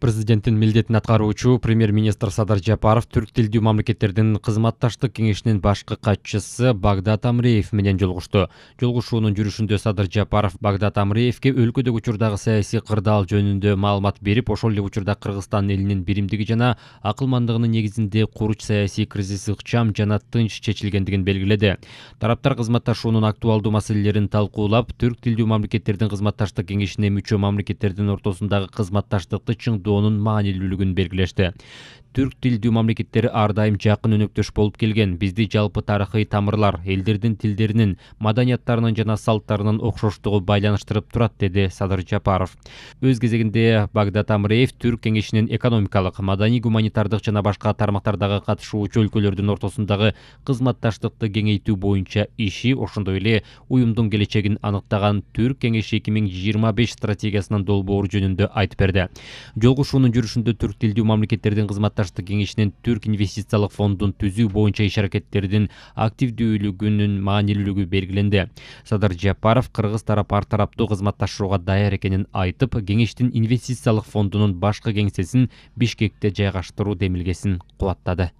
президенттин милдетин аткаруучу премьер министр садыр жапаров түрк тилдүү мамлекеттердин кызматташтык кеңешинин башкы катчысы багдат амреев менен жолугушту жолугушуунун жүрүшүндө садыр жапаров багдат амреевке өлкөдөгү учурдагы саясий кырдаал жөнүндө маалымат берип ошол эле учурда кыргызстан элинин биримдиги жана акылмандыгынын негизинде куруч саясий кризис ыкчам жана тынч чечилгендигин белгиледи тараптар кызматташуунун актуалдуу маселелерин талкуулап түрк тилдүү мамлекеттердин кызматташтык кеңешине мүчө мамлекеттердин ортосундагы кызматташтыкты чың doonun maanililigini belgileşdi түрк тилдүү мамлекеттери ар дайым жакын өнөктөш болуп келген бизди жалпы тарыхый тамырлар элдердин тилдеринин маданияттарынын жана салттарынын окшоштугу байланыштырып турат деди садыр жапаров өз кезегинде багдат амреев түрк кеңешинин экономикалык маданий гуманитардык жана башка тармактардагы катышуучу өлкөлөрдүн ортосундагы кызматташтыкты кеңейтүү боюнча иши ошондой эле уюмдун келечегин аныктаган түрк кеңеши эки миң жыйырма беш стратегиясынын долбоору жөнүндө айтып берди жолугушуунун жүрүшүндө түрк тилдүү мамлекеттердин кызмат кеңешинин түрк инвестициялык фондун түзүү боюнча иш аракеттердин активдүүлүгүнүн маанилүүлүгү белгиленди садыр жапаров кыргыз тарап ар тараптуу кызматташууга даяр экенин айтып кеңештин инвестициялық фондунун башкы кеңсесин бишкекте жайгаштыруу демилгесин кубаттады